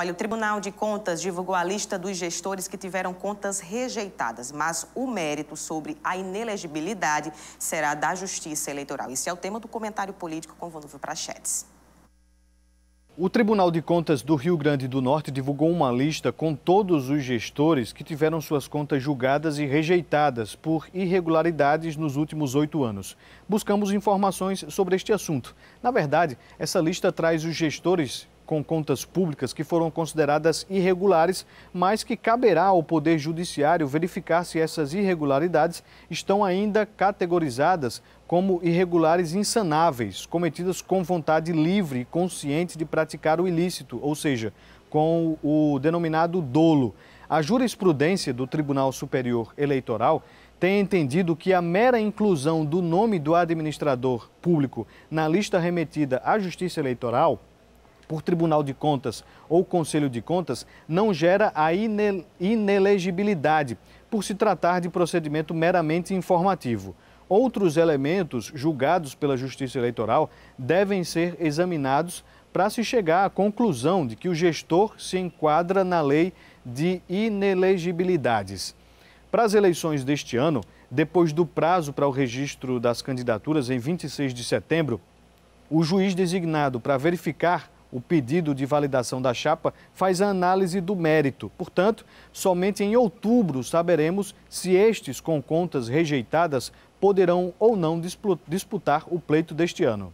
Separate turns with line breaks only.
Olha, o Tribunal de Contas divulgou a lista dos gestores que tiveram contas rejeitadas, mas o mérito sobre a inelegibilidade será da Justiça Eleitoral. Esse é o tema do comentário político com Volúvel Prachetes.
O Tribunal de Contas do Rio Grande do Norte divulgou uma lista com todos os gestores que tiveram suas contas julgadas e rejeitadas por irregularidades nos últimos oito anos. Buscamos informações sobre este assunto. Na verdade, essa lista traz os gestores com contas públicas que foram consideradas irregulares, mas que caberá ao Poder Judiciário verificar se essas irregularidades estão ainda categorizadas como irregulares insanáveis, cometidas com vontade livre e consciente de praticar o ilícito, ou seja, com o denominado dolo. A jurisprudência do Tribunal Superior Eleitoral tem entendido que a mera inclusão do nome do administrador público na lista remetida à Justiça Eleitoral por Tribunal de Contas ou Conselho de Contas não gera a inelegibilidade, por se tratar de procedimento meramente informativo. Outros elementos julgados pela Justiça Eleitoral devem ser examinados para se chegar à conclusão de que o gestor se enquadra na lei de inelegibilidades. Para as eleições deste ano, depois do prazo para o registro das candidaturas em 26 de setembro, o juiz designado para verificar o pedido de validação da chapa faz a análise do mérito. Portanto, somente em outubro saberemos se estes com contas rejeitadas poderão ou não disputar o pleito deste ano.